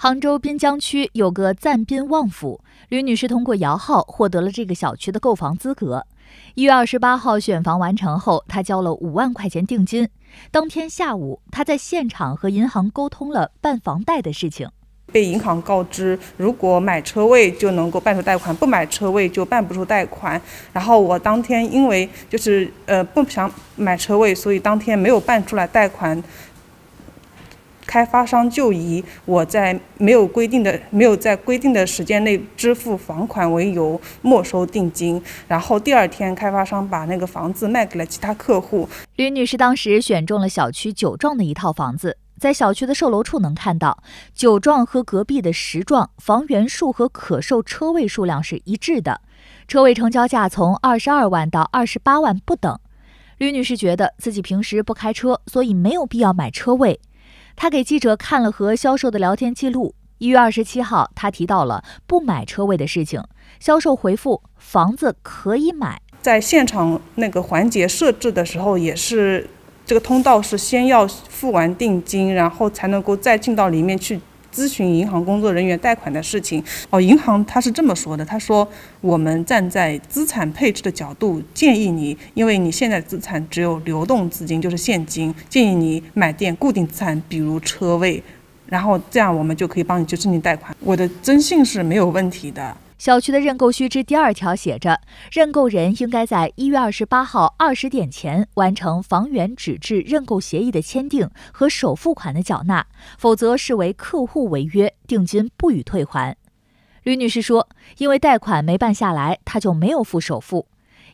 杭州滨江区有个赞滨旺府，吕女士通过摇号获得了这个小区的购房资格。一月二十八号选房完成后，她交了五万块钱定金。当天下午，她在现场和银行沟通了办房贷的事情，被银行告知，如果买车位就能够办出贷款，不买车位就办不出贷款。然后我当天因为就是呃不想买车位，所以当天没有办出来贷款。开发商就以我在没有规定的、没有在规定的时间内支付房款为由，没收定金。然后第二天，开发商把那个房子卖给了其他客户。吕女士当时选中了小区九幢的一套房子，在小区的售楼处能看到，九幢和隔壁的十幢房源数和可售车位数量是一致的，车位成交价从二十二万到二十八万不等。吕女士觉得自己平时不开车，所以没有必要买车位。他给记者看了和销售的聊天记录。一月二十七号，他提到了不买车位的事情，销售回复房子可以买。在现场那个环节设置的时候，也是这个通道是先要付完定金，然后才能够再进到里面去。咨询银行工作人员贷款的事情，哦，银行他是这么说的，他说我们站在资产配置的角度建议你，因为你现在资产只有流动资金就是现金，建议你买点固定资产，比如车位，然后这样我们就可以帮你去申请贷款。我的征信是没有问题的。小区的认购须知第二条写着：认购人应该在一月二十八号二十点前完成房源纸质认购协议的签订和首付款的缴纳，否则视为客户违约，定金不予退还。吕女士说，因为贷款没办下来，她就没有付首付。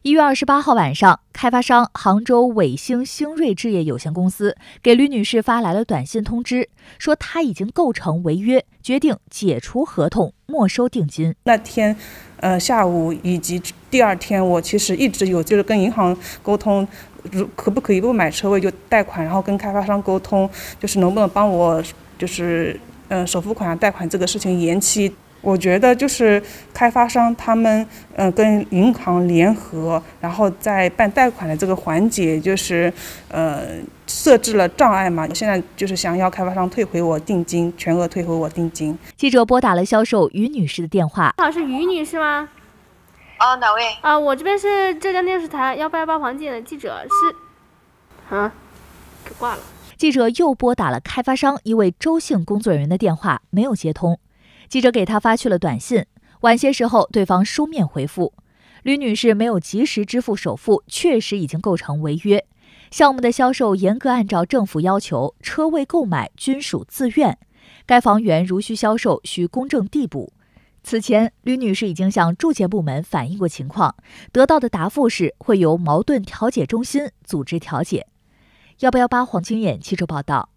一月二十八号晚上，开发商杭州伟兴兴瑞置业有限公司给吕女士发来了短信通知，说她已经构成违约，决定解除合同。没收定金那天，呃下午以及第二天，我其实一直有就是跟银行沟通，如可不可以不买车位就贷款，然后跟开发商沟通，就是能不能帮我就是嗯首付款贷款这个事情延期。我觉得就是开发商他们，嗯，跟银行联合，然后在办贷款的这个环节，就是，呃，设置了障碍嘛。我现在就是想要开发商退回我定金，全额退回我定金。记者拨打了销售于女士的电话，你好，是于女士吗？啊，哪位？啊，我这边是浙江电视台幺八幺八房间的记者，是。啊。挂了。记者又拨打了开发商一位周姓工作人员的电话，没有接通。记者给他发去了短信，晚些时候对方书面回复：吕女士没有及时支付首付，确实已经构成违约。项目的销售严格按照政府要求，车位购买均属自愿。该房源如需销售，需公证递补。此前，吕女士已经向住建部门反映过情况，得到的答复是会由矛盾调解中心组织调解。幺八幺八黄金眼记者报道。